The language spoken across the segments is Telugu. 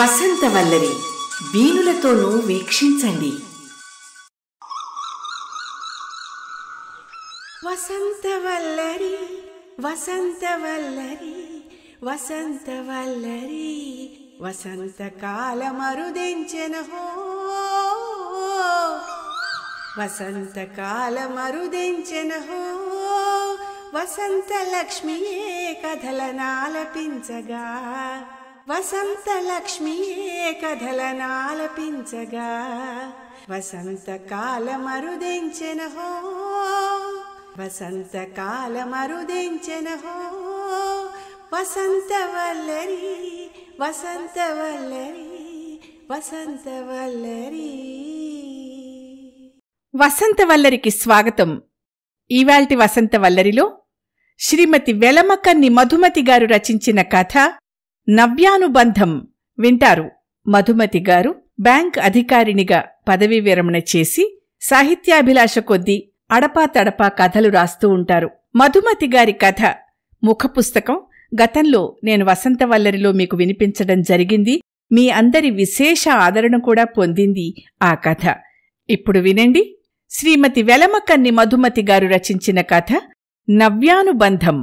వసంత వల్లరి బీనులతోనూ వీక్షించండి వసంత వసంత వసంత వల్లరి వల్లరి వల్లరి వసంతవల్లరి వసంతవల్లరి వసంతవల్లరి వసంతకాల మరుదించెనహో వసంతకాల మరుదించెనహో వసంతలక్ష్మియే కథలనాలపించగా వసంత వసంతలక్ష్మియే కథలనాలపించగా వసంతకాలమరుదించెన హో వసంత వసంతకాలమరుదించెన హో వసంత వసంత వల్లరి వల్లరి వసంత వల్లరి వసంత వల్లరికి స్వాగతం ఈవాల్టి వల్లరిలో శ్రీమతి వెలమకన్ని మధుమతి గారు రచించిన కథ నవ్యానుబంధం వింటారు మధుమతి గారు బ్యాంక్ అధికారినిగా పదవీ విరమణ చేసి సాహిత్యాభిలాష కొద్దీ అడపా తడపా కథలు రాస్తూ ఉంటారు మధుమతి గారి కథ ముఖపుస్తకం గతంలో నేను వసంతవల్లరిలో మీకు వినిపించడం జరిగింది మీ అందరి విశేష ఆదరణ కూడా పొందింది ఆ కథ ఇప్పుడు వినండి శ్రీమతి వెలమకన్ని మధుమతి గారు రచించిన కథ నవ్యానుబంధం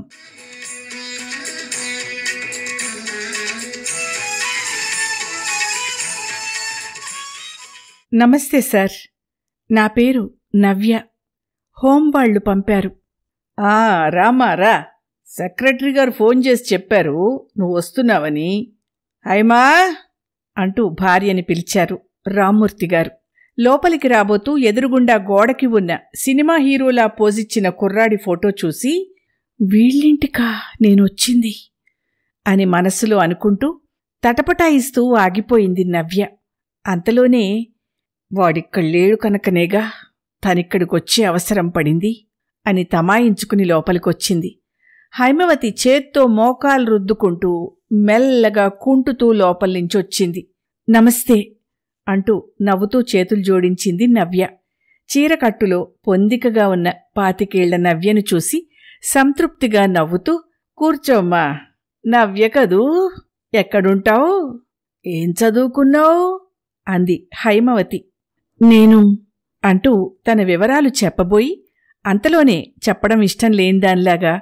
నమస్తే సార్ నా పేరు నవ్య హోం వాళ్ళు పంపారు ఆ రామారా సెక్రటరీ గారు ఫోన్ చేసి చెప్పారు నువ్వు వస్తున్నావని హైమా అంటూ భార్యని పిలిచారు రామ్మూర్తి గారు లోపలికి రాబోతూ ఎదురుగుండా గోడకి ఉన్న సినిమా హీరోలా పోజిచ్చిన కుర్రాడి ఫోటో చూసి వీళ్ళింటికా నేనొచ్చింది అని మనసులో అనుకుంటూ తటపటాయిస్తూ ఆగిపోయింది నవ్య అంతలోనే వాడిక్కడ లేడు కనుకనేగా తనిక్కడికొచ్చే అవసరం పడింది అని తమాయించుకుని లోపలికొచ్చింది హైమవతి చేత్తో మోకాలు రుద్దుకుంటూ మెల్లగా కుంటుతూ లోపల నుంచొచ్చింది నమస్తే అంటూ నవ్వుతూ చేతులు జోడించింది నవ్య చీరకట్టులో పొందికగా ఉన్న పాతికేళ్ల నవ్యను చూసి సంతృప్తిగా నవ్వుతూ కూర్చోమ్మా నవ్య కదూ ఎక్కడుంటావు ఏం చదువుకున్నావు అంది హైమవతి నేను అంటూ తన వివరాలు చెప్పబోయి అంతలోనే చెప్పడం ఇష్టం లేని దానిలాగా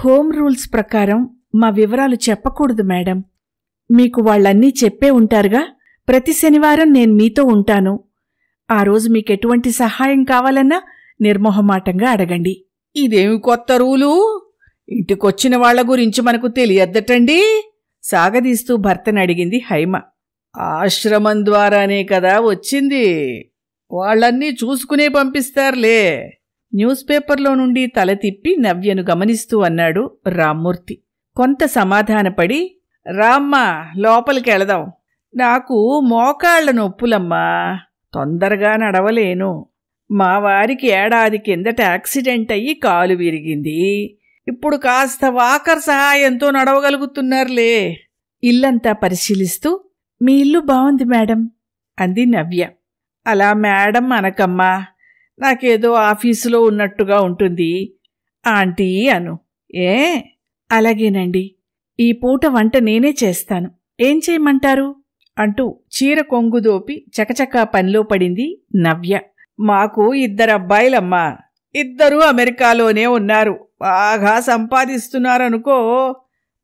హోమ్ రూల్స్ ప్రకారం మా వివరాలు చెప్పకూడదు మేడం మీకు వాళ్ళన్నీ చెప్పే ఉంటారుగా ప్రతి శనివారం నేను మీతో ఉంటాను ఆ రోజు మీకెటువంటి సహాయం కావాలన్నా నిర్మోహమాటంగా అడగండి ఇదేమి కొత్త రూలు ఇంటికొచ్చిన వాళ్ల గురించి మనకు తెలియద్దటండి సాగదీస్తూ భర్తనడిగింది హైమ ఆశ్రమం ద్వారానే కదా వచ్చింది వాళ్ళన్నీ చూసుకునే పంపిస్తారులే న్యూస్ పేపర్లో నుండి తల తిప్పి నవ్యను గమనిస్తూ అన్నాడు రామ్మూర్తి కొంత సమాధానపడి రామ్మ లోపలికెళదాం నాకు మోకాళ్ల నొప్పులమ్మా తొందరగా నడవలేను మా వారికి ఏడాది కిందట యాక్సిడెంట్ అయ్యి కాలు విరిగింది ఇప్పుడు కాస్త వాకర్ సహాయంతో నడవగలుగుతున్నారులే ఇల్లంతా పరిశీలిస్తూ మీ ఇల్లు బాగుంది మేడం అంది నవ్య అలా మేడం అనకమ్మా నాకేదో ఆఫీసులో ఉన్నట్టుగా ఉంటుంది ఆంటీ అను ఏ అలాగేనండి ఈ పూట వంట నేనే చేస్తాను ఏం చేయమంటారు అంటూ చీర కొంగు దోపి చకచకా పనిలో పడింది నవ్య మాకు ఇద్దరు అబ్బాయిలమ్మా ఇద్దరూ అమెరికాలోనే ఉన్నారు బాగా సంపాదిస్తున్నారనుకో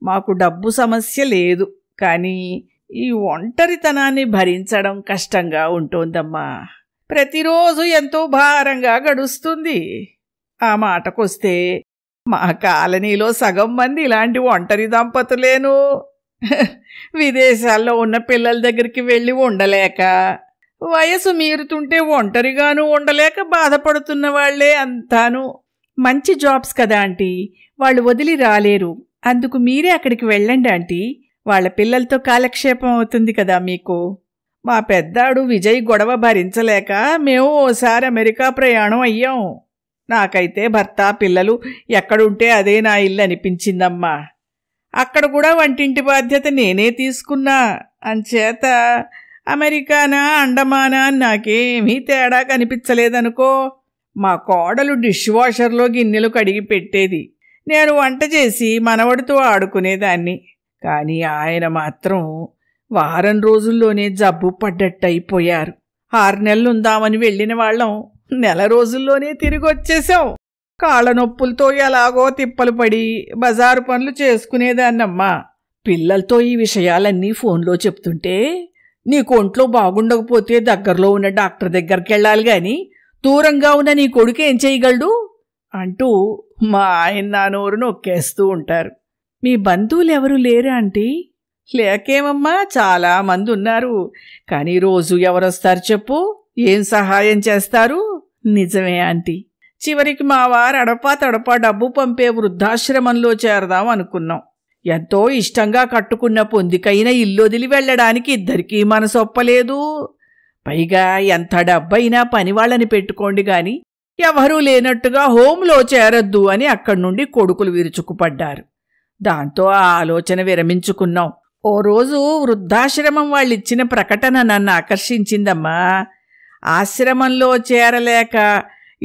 మాకు డబ్బు సమస్య లేదు కానీ ఈ ఒంటరితనాన్ని భరించడం కష్టంగా ఉంటోందమ్మా ప్రతిరోజు ఎంతో భారంగా గడుస్తుంది ఆ మాటకొస్తే మా కాలనీలో సగం మంది ఇలాంటి ఒంటరి దంపతులేను విదేశాల్లో ఉన్న పిల్లల దగ్గరికి వెళ్ళి ఉండలేక వయసు మీరుతుంటే ఒంటరిగాను ఉండలేక బాధపడుతున్న వాళ్లే అంతాను మంచి జాబ్స్ కదా ఆంటీ వాళ్ళు వదిలి రాలేరు అందుకు మీరే అక్కడికి వెళ్ళండి ఆంటీ వాళ్ళ పిల్లలతో కాలక్షేపం అవుతుంది కదా మీకు మా పెద్దాడు విజయ్ గొడవ భరించలేక మేము ఓసారి అమెరికా ప్రయాణం అయ్యాం నాకైతే భర్త పిల్లలు ఎక్కడుంటే అదే నా ఇల్లు అనిపించిందమ్మా అక్కడ కూడా వంటింటి బాధ్యత నేనే తీసుకున్నా అంచేత అమెరికానా అండమానా నాకేమీ తేడా కనిపించలేదనుకో మా కోడలు డిష్ వాషర్లో గిన్నెలు కడిగి పెట్టేది నేను వంట చేసి మనవడితో ఆడుకునేదాన్ని కానీ ఆయన మాత్రం వారం రోజుల్లోనే జబ్బు పడ్డట్టయిపోయారు ఆరు నెలలుందామని వెళ్ళిన వాళ్ళం నెల రోజుల్లోనే తిరిగి వచ్చేశాం కాళ్ళ నొప్పులతో ఎలాగో తిప్పలు పడి బజారు పనులు చేసుకునేదాన్నమ్మా పిల్లలతో ఈ విషయాలన్నీ ఫోన్లో చెప్తుంటే నీకు ఒంట్లో బాగుండకపోతే దగ్గరలో ఉన్న డాక్టర్ దగ్గరికి వెళ్ళాలి కానీ దూరంగా ఉన్న నీ కొడుకు ఏం చేయగలడు అంటూ మా ఆయన నా నోరు నొక్కేస్తూ ఉంటారు మీ బంధువులెవరూ లేరా అంటీ లేకేమమ్మా చాలా మంది ఉన్నారు కానీ రోజు ఎవరొస్తారు చెప్పు ఏం సహాయం చేస్తారు నిజమే ఆంటీ చివరికి మా వారు అడపా తడపా డబ్బు పంపే వృద్ధాశ్రమంలో చేరదాం అనుకున్నాం ఎంతో ఇష్టంగా కట్టుకున్న పొందికైన ఇల్లు వదిలి వెళ్ళడానికి ఇద్దరికీ మనసొప్పలేదు పైగా ఎంత డబ్బైనా పనివాళ్ళని పెట్టుకోండి గాని ఎవరూ లేనట్టుగా హోంలో చేరొద్దు అని అక్కడి నుండి కొడుకులు విరుచుకుపడ్డారు దాంతో ఆ ఆలోచన విరమించుకున్నాం ఓ రోజు వృద్ధాశ్రమం వాళ్ళిచ్చిన ప్రకటన నన్ను ఆకర్షించిందమ్మా ఆశ్రమంలో చేరలేక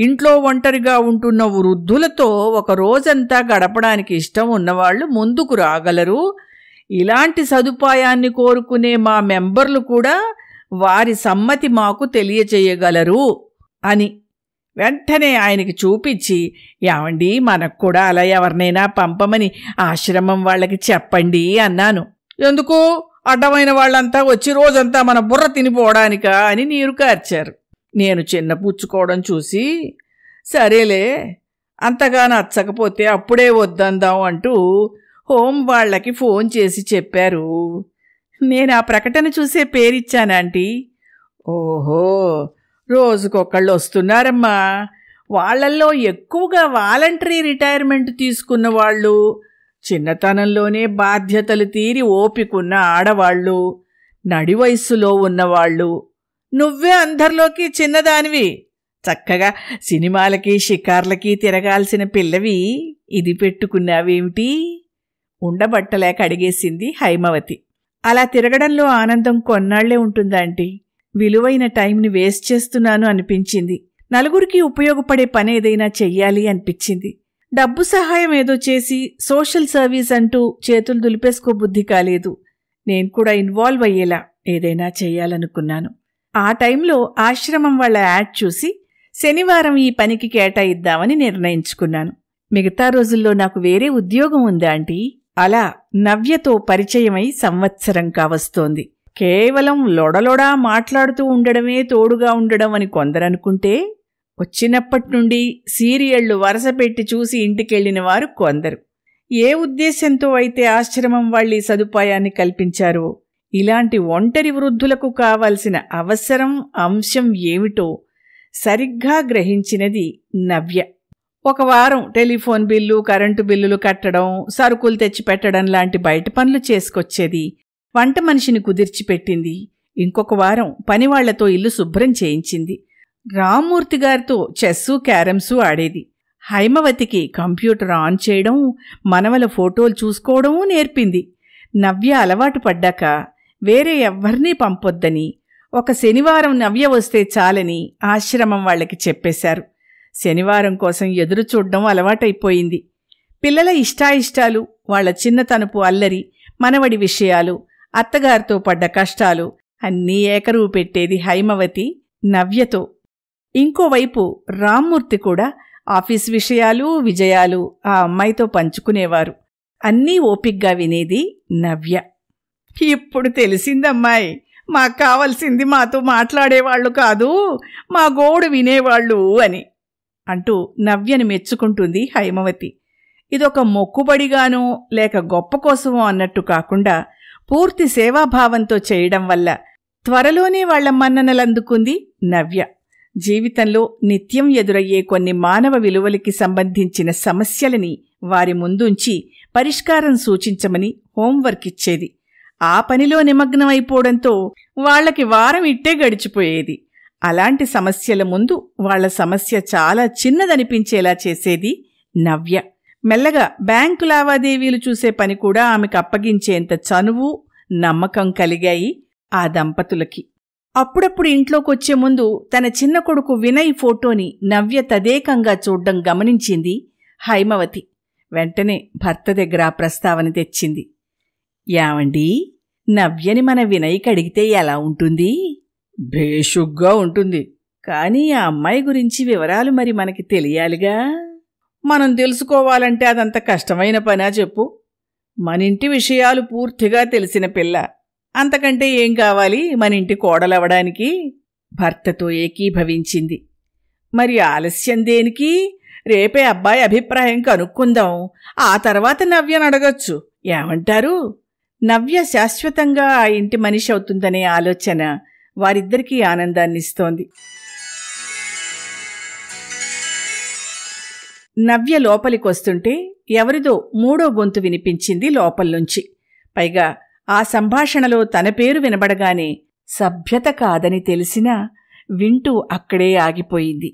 ఇంట్లో ఒంటరిగా ఉంటున్న వృద్ధులతో ఒక రోజంతా గడపడానికి ఇష్టం ఉన్నవాళ్ళు ముందుకు రాగలరు ఇలాంటి సదుపాయాన్ని కోరుకునే మా మెంబర్లు కూడా వారి సమ్మతి మాకు తెలియచేయగలరు అని వెంటనే ఆయనకి చూపించి ఏమండి మనకు కూడా అలా ఎవరినైనా పంపమని ఆశ్రమం వాళ్ళకి చెప్పండి అన్నాను ఎందుకు అడ్డమైన వాళ్ళంతా వచ్చి రోజంతా మన బుర్ర తినిపోవడానికా అని నీరు కార్చారు నేను చిన్న పుచ్చుకోవడం చూసి సరేలే అంతగా నచ్చకపోతే అప్పుడే వద్దందాం అంటూ హోమ్ వాళ్ళకి ఫోన్ చేసి చెప్పారు నేను ఆ ప్రకటన చూసే పేరిచ్చానంటీ ఓహో రోజుకొకళ్ళు వస్తున్నారమ్మా వాళ్ళల్లో ఎక్కువగా వాలంటరీ రిటైర్మెంట్ తీసుకున్న వాళ్ళు చిన్నతనంలోనే బాధ్యతలు తీరి ఓపికున్న ఆడవాళ్ళు నడి వయస్సులో ఉన్నవాళ్ళు నువ్వే అందరిలోకి చిన్నదానివి చక్కగా సినిమాలకి షికార్లకి తిరగాల్సిన పిల్లవి ఇది పెట్టుకున్నావేమిటి ఉండబట్టలేక అడిగేసింది హైమవతి అలా తిరగడంలో ఆనందం కొన్నాళ్లే ఉంటుందా విలువైన టైంని వేస్ట్ చేస్తున్నాను అనిపించింది నలుగురికి ఉపయోగపడే పని ఏదైనా చెయ్యాలి అనిపించింది డబ్బు సహాయం ఏదో చేసి సోషల్ సర్వీస్ అంటూ చేతులు దులిపేసుకో బుద్ధి కాలేదు నేను కూడా ఇన్వాల్వ్ అయ్యేలా ఏదైనా చేయాలనుకున్నాను ఆ టైంలో ఆశ్రమం వాళ్ళ యాడ్ చూసి శనివారం ఈ పనికి కేటాయిద్దామని నిర్ణయించుకున్నాను మిగతా రోజుల్లో నాకు వేరే ఉద్యోగం ఉందా ఆంటీ అలా నవ్యతో పరిచయమై సంవత్సరం కావస్తోంది కేవలం లొడలొడా మాట్లాడుతూ ఉండడమే తోడుగా ఉండడం అని కొందరనుకుంటే వచ్చినప్పటి నుండి సీరియళ్లు వరసపెట్టి పెట్టి చూసి ఇంటికెళ్లిన వారు కొందరు ఏ ఉద్దేశంతో అయితే ఆశ్రమం వాళ్ళీ సదుపాయాన్ని కల్పించారో ఇలాంటి ఒంటరి వృద్ధులకు కావాల్సిన అవసరం అంశం ఏమిటో సరిగ్గా గ్రహించినది నవ్య ఒక వారం టెలిఫోన్ బిల్లు కరెంటు బిల్లులు కట్టడం సరుకులు తెచ్చిపెట్టడం లాంటి బయట పనులు చేసుకొచ్చేది వంట మనిషిని కుదిర్చిపెట్టింది ఇంకొక వారం పనివాళ్లతో ఇల్లు శుభ్రం చేయించింది రామ్మూర్తి గారితో చెస్సు క్యారమ్సు ఆడేది హైమవతికి కంప్యూటర్ ఆన్ చేయడం మనవల ఫోటోలు చూసుకోవడమూ నేర్పింది నవ్య అలవాటు పడ్డాక వేరే ఎవ్వరినీ పంపొద్దని ఒక శనివారం నవ్య వస్తే చాలని ఆశ్రమం వాళ్ళకి చెప్పేశారు శనివారం కోసం ఎదురు చూడడం అలవాటైపోయింది పిల్లల ఇష్టాయిష్టాలు వాళ్ల చిన్నతనపు అల్లరి మనవడి విషయాలు అత్తగారితో పడ్డ కష్టాలు అన్నీ ఏకరువు పెట్టేది హైమవతి నవ్యతో ఇంకోవైపు రామ్మూర్తి కూడా ఆఫీస్ విషయాలు విజయాలు ఆ అమ్మాయితో పంచుకునేవారు అన్నీ ఓపిగ్గా వినేది నవ్య ఇప్పుడు తెలిసిందమ్మాయి మాకు కావలసింది మాతో మాట్లాడేవాళ్ళు కాదు మా గోడు వినేవాళ్ళు అని అంటూ నవ్యని మెచ్చుకుంటుంది హైమవతి ఇదొక మొక్కుబడిగానో లేక గొప్ప కోసమో అన్నట్టు కాకుండా పూర్తి సేవాభావంతో చేయడం వల్ల త్వరలోనే వాళ్ల మన్ననలందుకుంది నవ్య జీవితంలో నిత్యం ఎదురయ్యే కొన్ని మానవ విలువలకి సంబంధించిన సమస్యలని వారి ముందుంచి పరిష్కారం సూచించమని హోంవర్క్ ఇచ్చేది ఆ పనిలో నిమగ్నమైపోవడంతో వాళ్లకి వారం ఇట్టే గడిచిపోయేది అలాంటి సమస్యల ముందు వాళ్ల సమస్య చాలా చిన్నదనిపించేలా చేసేది నవ్య మెల్లగా బ్యాంకు లావాదేవీలు చూసే పని కూడా ఆమెకు అప్పగించేంత చనువు నమ్మకం కలిగాయి ఆ దంపతులకి అప్పుడప్పుడు ఇంట్లోకొచ్చే ముందు తన చిన్న కొడుకు వినయ్ ఫోటోని నవ్య తదేకంగా చూడ్డం గమనించింది హైమవతి వెంటనే భర్త దగ్గర ఆ ప్రస్తావన తెచ్చింది యావండి నవ్యని మన వినయ్ కడిగితే ఎలా ఉంటుంది భేషుగ్గా ఉంటుంది కానీ ఆ అమ్మాయి గురించి వివరాలు మరి మనకి తెలియాలిగా మనం తెలుసుకోవాలంటే అదంత కష్టమైన పనా చెప్పు మన ఇంటి విషయాలు పూర్తిగా తెలిసిన పిల్ల అంతకంటే ఏం కావాలి మన ఇంటి కోడలవడానికి భర్తతో ఏకీభవించింది మరి ఆలస్యం దేనికి రేపే అబ్బాయి అభిప్రాయం కనుక్కుందాం ఆ తర్వాత నవ్యను అడగొచ్చు ఏమంటారు నవ్య శాశ్వతంగా ఆ ఇంటి మనిషి అవుతుందనే ఆలోచన వారిద్దరికీ ఆనందాన్నిస్తోంది నవ్య లోపలికొస్తుంటే ఎవరిదో మూడో గొంతు వినిపించింది లోపల్నుంచి పైగా ఆ సంభాషణలో తన పేరు వినబడగానే సభ్యత కాదని తెలిసినా వింటూ అక్కడే ఆగిపోయింది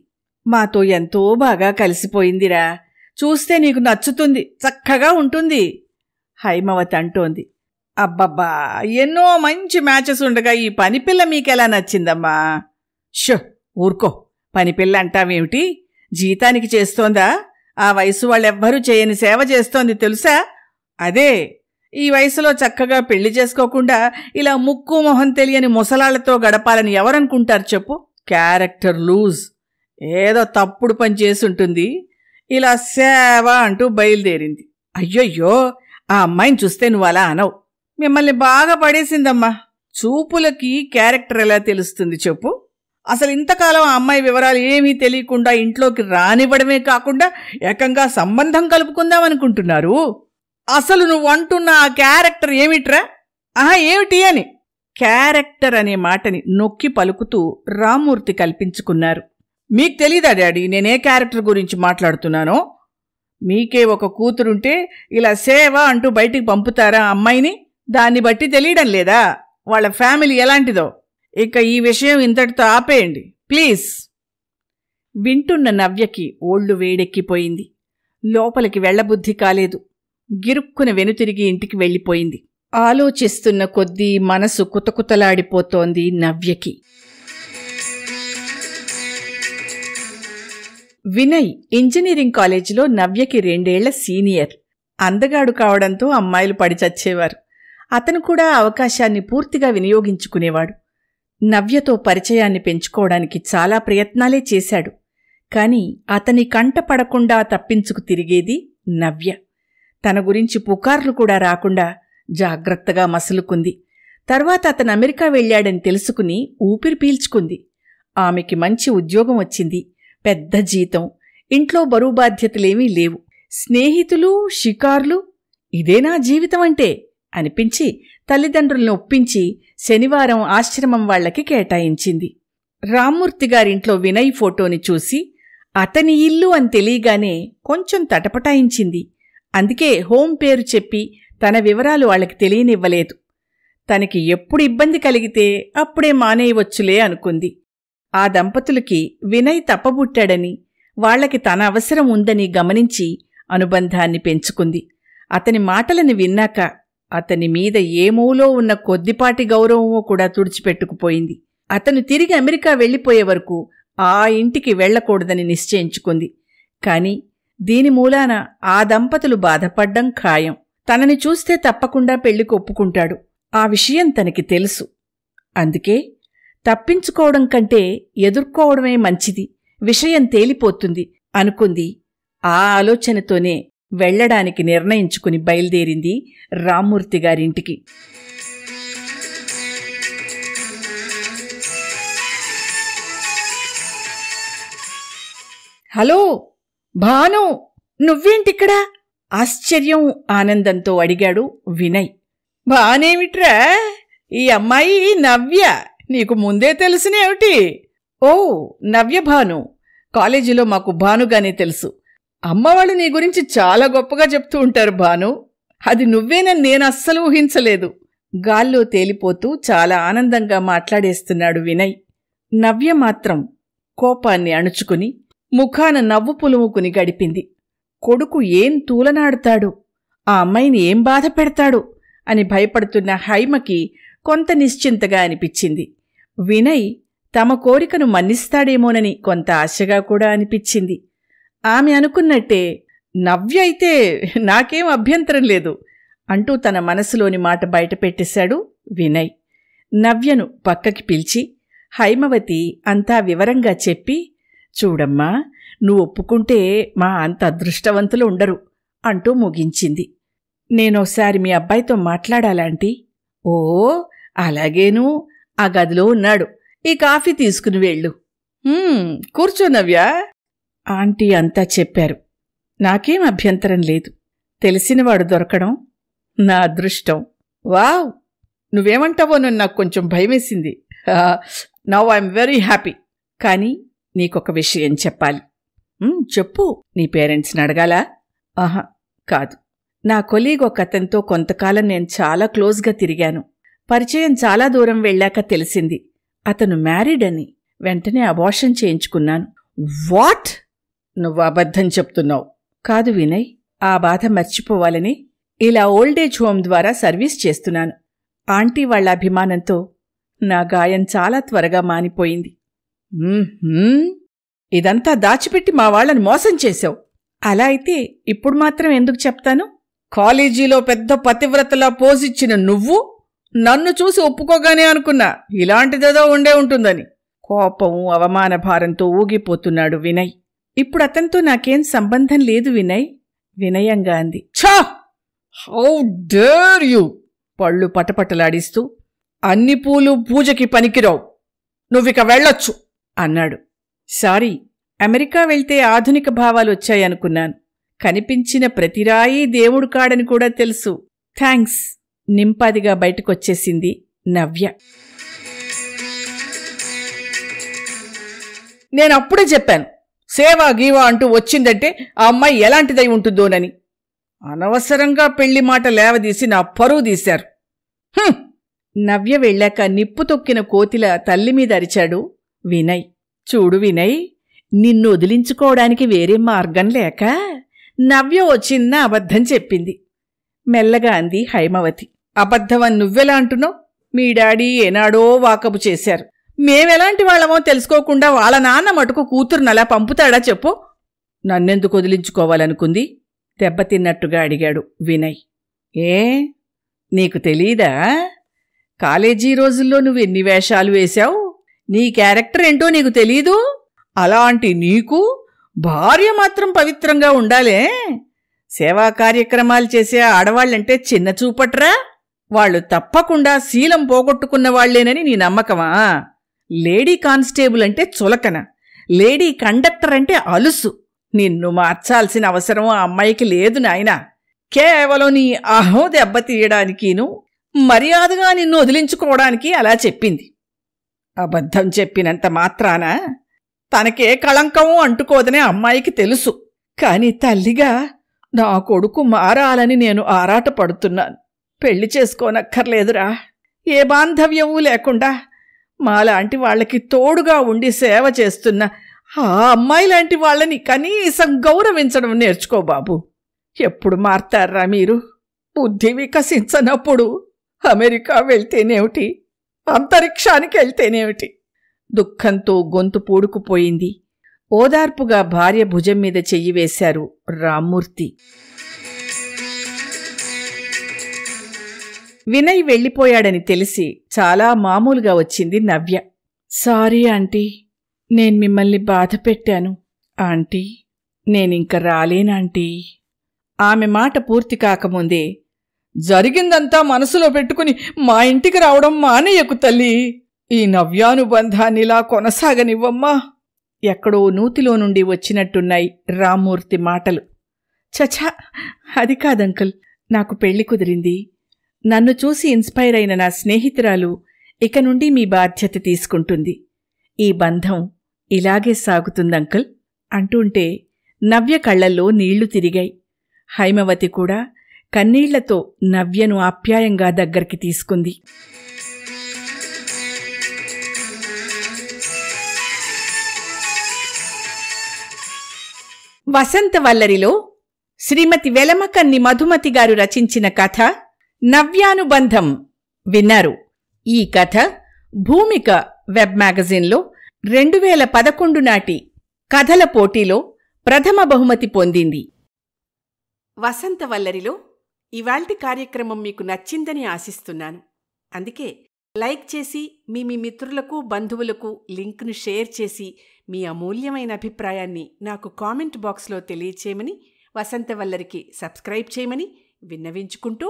మాతో ఎంతో బాగా కలిసిపోయిందిరా చూస్తే నీకు నచ్చుతుంది చక్కగా ఉంటుంది హైమవత్ అంటోంది అబ్బబ్బా ఎన్నో మంచి మ్యాచెస్ ఉండగా ఈ పనిపిల్ల మీకెలా నచ్చిందమ్మా షో ఊరుకో పనిపిల్ల అంటావేమిటి జీతానికి చేస్తోందా ఆ వయసు వాళ్ళెవ్వరూ చేయని సేవ చేస్తోంది తెలుసా అదే ఈ వయసులో చక్కగా పెళ్లి చేసుకోకుండా ఇలా ముక్కు మొహం తెలియని ముసలాళ్లతో గడపాలని ఎవరనుకుంటారు చెప్పు క్యారెక్టర్ లూజ్ ఏదో తప్పుడు పని చేసి ఉంటుంది ఇలా సేవ అంటూ బయలుదేరింది అయ్యయ్యో ఆ అమ్మాయిని చూస్తే నువ్వు అలా అనవు మిమ్మల్ని బాగా పడేసిందమ్మా చూపులకి క్యారెక్టర్ ఎలా తెలుస్తుంది చెప్పు అసలు ఇంతకాలం ఆ అమ్మాయి వివరాలు ఏమీ తెలియకుండా ఇంట్లోకి రానివ్వడమే కాకుండా ఏకంగా సంబంధం కలుపుకుందాం అనుకుంటున్నారు అసలు నువ్వు అంటున్న ఆ క్యారెక్టర్ ఏమిట్రా ఆహా ఏమిటి అని క్యారెక్టర్ అనే మాటని నొక్కి పలుకుతూ రామూర్తి కల్పించుకున్నారు మీకు తెలీదా డాడీ నేనే క్యారెక్టర్ గురించి మాట్లాడుతున్నానో మీకే ఒక కూతురుంటే ఇలా సేవ అంటూ బయటికి పంపుతారా అమ్మాయిని దాన్ని బట్టి తెలియడం లేదా వాళ్ళ ఫ్యామిలీ ఎలాంటిదో ఇక ఈ విషయం ఇంతటితో ఆపేయండి ప్లీజ్ వింటున్న నవ్యకి ఓళ్లు వేడెక్కిపోయింది లోపలికి వెళ్లబుద్ధి కాలేదు గిరుక్కున వెనుతిరిగి ఇంటికి వెళ్ళిపోయింది ఆలోచిస్తున్న కొద్దీ మనసు కుతకుతలాడిపోతోంది నవ్యకి వినయ్ ఇంజనీరింగ్ కాలేజీలో నవ్యకి రెండేళ్ల సీనియర్ అందగాడు కావడంతో అమ్మాయిలు పడిచచ్చేవారు అతను కూడా అవకాశాన్ని పూర్తిగా వినియోగించుకునేవాడు నవ్యతో పరిచయాన్ని పెంచుకోవడానికి చాలా ప్రయత్నాలే చేశాడు కాని అతని కంట పడకుండా తప్పించుకు తిరిగేది నవ్య తన గురించి పుకార్లు కూడా రాకుండా జాగ్రత్తగా మసులుకుంది తర్వాత అతను అమెరికా వెళ్ళాడని తెలుసుకుని ఊపిరి పీల్చుకుంది ఆమెకి మంచి ఉద్యోగం వచ్చింది పెద్ద జీతం ఇంట్లో బరువు బాధ్యతలేమీ లేవు స్నేహితులు షికార్లు ఇదేనా జీవితమంటే అనిపించి తల్లిదండ్రులను ఒప్పించి శనివారం ఆశ్రమం వాళ్లకి కేటాయించింది రామ్మూర్తి గారింట్లో వినయ్ ఫోటోని చూసి అతని ఇల్లు అని తెలియగానే కొంచెం తటపటాయించింది అందుకే హోం పేరు చెప్పి తన వివరాలు వాళ్ళకి తెలియనివ్వలేదు తనకి ఎప్పుడు ఇబ్బంది కలిగితే అప్పుడే మానేయవచ్చులే అనుకుంది ఆ దంపతులకి వినయ్ తప్పబుట్టాడని వాళ్లకి తన అవసరం ఉందని గమనించి అనుబంధాన్ని పెంచుకుంది అతని మాటలను విన్నాక అతని మీద ఏమూలో ఉన్న కొద్దిపాటి గౌరవమో కూడా తుడిచిపెట్టుకుపోయింది అతను తిరిగి అమెరికా వెళ్లిపోయే వరకు ఆ ఇంటికి వెళ్లకూడదని నిశ్చయించుకుంది కాని దీని మూలాన ఆ దంపతులు బాధపడ్డం ఖాయం తనని చూస్తే తప్పకుండా పెళ్లికి ఒప్పుకుంటాడు ఆ విషయం తనకి తెలుసు అందుకే తప్పించుకోవడం కంటే ఎదుర్కోవడమే మంచిది విషయం తేలిపోతుంది అనుకుంది ఆ ఆలోచనతోనే వెళ్లడానికి నిర్ణయించుకుని బయలుదేరింది రామ్మూర్తి గారింటికి హలో భాను నువ్వేంటిక్కడా ఆశ్చర్యం ఆనందంతో అడిగాడు వినయ్ బానేమిట్రా ఈ అమ్మాయి నవ్య నీకు ముందే తెలుసునేమిటి ఓ నవ్య భాను కాలేజీలో మాకు భానుగానే తెలుసు అమ్మవాళ్ళు నీ గురించి చాలా గొప్పగా చెప్తూ ఉంటారు భాను అది నువ్వేనని నేను అస్సలు ఊహించలేదు గాల్లో తేలిపోతూ చాలా ఆనందంగా మాట్లాడేస్తున్నాడు వినయ్ నవ్య మాత్రం కోపాన్ని అణుచుకుని ముఖాన నవ్వు పులుముకుని గడిపింది కొడుకు ఏం తూలనాడతాడు ఆ అమ్మాయిని ఏం బాధ పెడతాడు అని భయపడుతున్న హైమకి కొంత నిశ్చింతగా అనిపించింది వినయ్ తమ కోరికను మన్నిస్తాడేమోనని కొంత ఆశగా కూడా అనిపించింది ఆమె అనుకున్నట్టే నవ్య అయితే నాకేం అభ్యంతరం లేదు అంటూ తన మనసులోని మాట బయటపెట్టేశాడు వినయ్ నవ్యను పక్కకి పిలిచి హైమవతి అంతా వివరంగా చెప్పి చూడమ్మా నువ్వు ఒప్పుకుంటే మా అంత అదృష్టవంతులు ఉండరు అంటూ ముగించింది నేనోసారి మీ అబ్బాయితో మాట్లాడాలాంటి ఓ అలాగేను ఆ గదిలో ఉన్నాడు ఈ కాఫీ తీసుకుని వెళ్ళు కూర్చో నవ్యా ఆంటీ అంతా చెప్పారు నాకేం అభ్యంతరం లేదు తెలిసినవాడు దొరకడం నా అదృష్టం వావ్ నువ్వేమంటావో నన్ను నాకు కొంచెం భయమేసింది నవ్ ఐఎమ్ వెరీ హ్యాపీ కానీ నీకొక విషయం చెప్పాలి చెప్పు నీ పేరెంట్స్ని అడగాలా ఆహా కాదు నా కొలీగ్ ఒక అతనితో కొంతకాలం నేను చాలా క్లోజ్గా తిరిగాను పరిచయం చాలా దూరం వెళ్ళాక తెలిసింది అతను మ్యారీడ్ అని వెంటనే అబార్షన్ చేయించుకున్నాను వాట్ నువ్వు అబద్ధం చెప్తున్నావు కాదు వినయ్ ఆ బాధ మర్చిపోవాలని ఇలా ఓల్డేజ్ హోమ్ ద్వారా సర్వీస్ చేస్తున్నాను ఆంటీ వాళ్ల అభిమానంతో నా గాయం చాలా త్వరగా మానిపోయింది ఇదంతా దాచిపెట్టి మా వాళ్లను మోసం చేశావు అలా అయితే ఇప్పుడు మాత్రం ఎందుకు చెప్తాను కాలేజీలో పెద్ద పతివ్రతలా పోసిచ్చిన నువ్వు నన్ను చూసి ఒప్పుకోగానే అనుకున్నా ఇలాంటిదేదో ఉండే ఉంటుందని కోపం అవమాన భారంతో ఊగిపోతున్నాడు వినయ్ ఇప్పుడు అతనితో నాకేం సంబంధం లేదు వినయ్ వినయంగా అంది ఛా హౌ డేర్ యూ పళ్ళు పటపటలాడిస్తూ అన్ని పూలు పూజకి పనికిరావు నువ్విక వెళ్ళొచ్చు అన్నాడు సారీ అమెరికా వెళ్తే ఆధునిక భావాలు వచ్చాయనుకున్నాను కనిపించిన ప్రతిరాయి దేవుడు కాడని కూడా తెలుసు థ్యాంక్స్ నింపాదిగా బయటకొచ్చేసింది నవ్య నేనప్పుడే చెప్పాను సేవా గీవా అంటూ వచ్చిందంటే ఆ అమ్మాయి ఎలాంటిదై ఉంటుందోనని అనవసరంగా పెళ్లి మాట లేవదీసి నా పరువు తీశారు నవ్య వెళ్ళాక నిప్పు తొక్కిన కోతిల తల్లి మీద అరిచాడు వినయ్ చూడు వినయ్ నిన్ను వదిలించుకోవడానికి వేరే మార్గం లేక నవ్య వచ్చిందా అబద్ధం చెప్పింది మెల్లగా అంది హైమవతి అబద్ధమని నువ్వెలా అంటున్నావు మీ డాడీ ఏనాడో వాకపు చేశారు మేమెలాంటి వాళ్ళమో తెలుసుకోకుండా వాళ్ళ నాన్న మటుకు కూతురుని అలా పంపుతాడా చెప్పు నన్నెందుకు వదిలించుకోవాలనుకుంది దెబ్బతిన్నట్టుగా అడిగాడు వినయ్ ఏ నీకు తెలీదా కాలేజీ రోజుల్లో నువ్వు ఎన్ని వేషాలు వేశావు నీ క్యారెక్టర్ ఏంటో నీకు తెలీదు అలాంటి నీకు భార్య మాత్రం పవిత్రంగా ఉండాలే సేవా కార్యక్రమాలు చేసే ఆడవాళ్ళంటే చిన్న చూపట్రా వాళ్ళు తప్పకుండా శీలం పోగొట్టుకున్న వాళ్లేనని నీ నమ్మకమా లేడీ కానిస్టేబుల్ అంటే చులకన లేడీ కండక్టర్ అంటే అలుసు నిన్ను మార్చాల్సిన అవసరం ఆ అమ్మాయికి లేదు నాయనా కేవలం నీ అహో దెబ్బతీయడానికిను మర్యాదగా నిన్ను వదిలించుకోవడానికి అలా చెప్పింది అబద్ధం చెప్పినంత మాత్రాన తనకే కళంకం అంటుకోదనే అమ్మాయికి తెలుసు కాని తల్లిగా నా కొడుకు మారాలని నేను ఆరాటపడుతున్నాను పెళ్లి చేసుకోనక్కర్లేదురా ఏ బాంధవ్యమూ లేకుండా మాలాంటి వాళ్ళకి తోడుగా ఉండి సేవ చేస్తున్న ఆ అమ్మాయి లాంటి వాళ్ళని కనీసం గౌరవించడం నేర్చుకో బాబు ఎప్పుడు మారతారా మీరు బుద్ధి వికసించనప్పుడు అమెరికా వెళ్తేనేమిటి అంతరిక్షానికి వెళ్తేనేమిటి దుఃఖంతో గొంతు పూడుకుపోయింది ఓదార్పుగా భార్య భుజం మీద చెయ్యి వేశారు రామ్మూర్తి వినయ్ వెళ్ళిపోయాడని తెలిసి చాలా మామూలుగా వచ్చింది నవ్య సారీ ఆంటీ నేను మిమ్మల్ని బాధ పెట్టాను ఆంటీ నేనింక రాలేనాంటీ ఆమె మాట పూర్తి కాకముందే జరిగిందంతా మనసులో పెట్టుకుని మా ఇంటికి రావడం మానేయకు తల్లి ఈ నవ్యానుబంధాన్నిలా కొనసాగనివ్వమ్మా ఎక్కడో నూతిలో నుండి వచ్చినట్టున్నాయి రామ్మూర్తి మాటలు చచా అది కాదంకల్ నాకు పెళ్లి కుదిరింది నన్ను చూసి ఇన్స్పైర్ అయిన నా స్నేహితురాలు ఇక నుండి మీ బాధ్యత తీసుకుంటుంది ఈ బంధం ఇలాగే సాగుతుందంకుల్ అంటుంటే నవ్య కళ్లల్లో నీళ్లు తిరిగాయి హైమవతి కూడా కన్నీళ్లతో నవ్యను ఆప్యాయంగా దగ్గరికి తీసుకుంది వసంతవల్లరిలో శ్రీమతి వెలమకన్ని మధుమతి గారు రచించిన కథ నవ్యానుబంధం విన్నారు ఈ కథ భూమిక వెబ్ మ్యాగజైన్లో రెండు వేల పదకొండు నాటి కథల పోటీలో ప్రథమ బహుమతి పొందింది వసంత వల్లరిలో ఇవాల్టి కార్యక్రమం మీకు నచ్చిందని ఆశిస్తున్నాను అందుకే లైక్ చేసి మీ మీ మిత్రులకు బంధువులకు లింక్ను షేర్ చేసి మీ అమూల్యమైన అభిప్రాయాన్ని నాకు కామెంట్ బాక్స్లో తెలియచేయమని వసంతవల్లరికి సబ్స్క్రైబ్ చేయమని విన్నవించుకుంటూ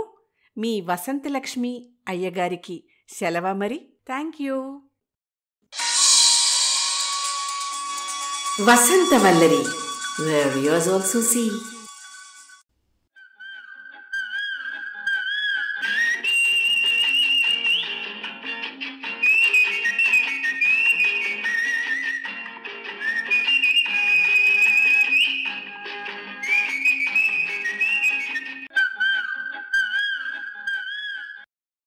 మీ వసంతలక్ష్మి అయ్యగారికి సెలవ మరి thank you Vasanthavallari where use also see